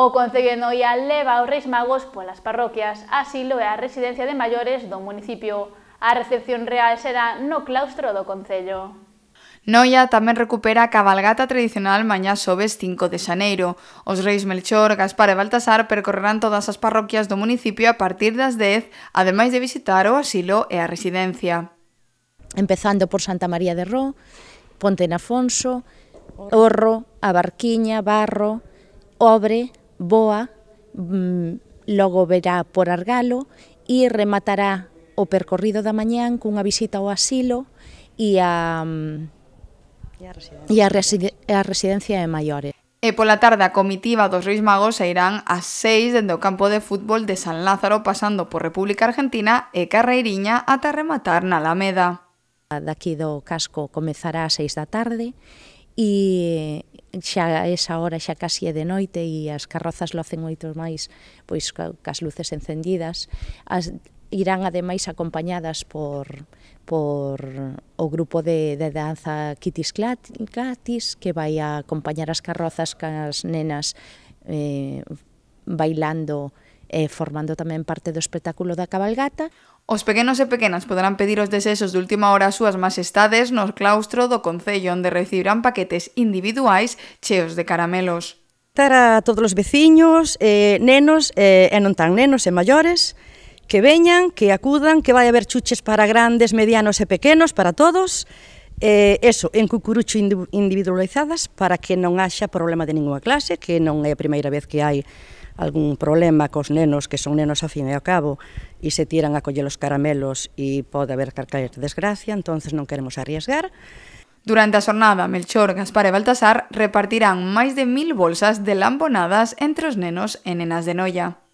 O Concello de Noia leva os Reis Magos polas parroquias, asilo e a residencia de maiores do municipio. A recepción real será no claustro do Concello. Noia tamén recupera a cabalgata tradicional mañá xoves 5 de xaneiro. Os reis Melchor, Gaspar e Baltasar percorrerán todas as parroquias do municipio a partir das 10, ademais de visitar o asilo e a residencia. Empezando por Santa María de Ró, Ponte en Afonso, Orro, Abarquiña, Barro, Obre, Boa, mm, logo verá por Argalo e rematará o percorrido da mañán cunha visita ao asilo e a, e a, residencia. E a, a residencia de maiores. E pola tarde a comitiva dos Reis Magos se irán a 6 dende o campo de fútbol de San Lázaro pasando por República Argentina e Carreiriña ata rematar na Alameda. Daqui do casco comezará a 6 da tarde e xa esa hora xa casi é de noite e as carrozas lo hacen oito máis pois cas luces encendidas as, irán ademais acompañadas por por o grupo de, de danza Kitis Clatis que vai a acompañar as carrozas cas nenas eh, bailando eh, formando tamén parte do espectáculo da cabalgata. Os pequenos e pequenas poderán pedir os desexos de última hora as súas majestades no claustro do Concello onde recibirán paquetes individuais cheos de caramelos. Estar a todos os veciños, eh, nenos eh, e non tan nenos e maiores, que veñan, que acudan, que vai haber chuches para grandes, medianos e pequenos, para todos, eh, eso, en cucurucho individualizadas para que non haxa problema de ninguna clase, que non é a primeira vez que hai algún problema cos nenos, que son nenos a fin e a cabo, e se tiran a coller os caramelos e pode haber carcaer desgracia, entonces non queremos arriesgar. Durante a xornada, Melchor, Gaspar e Baltasar repartirán máis de mil bolsas de lambonadas entre os nenos e nenas de Noia.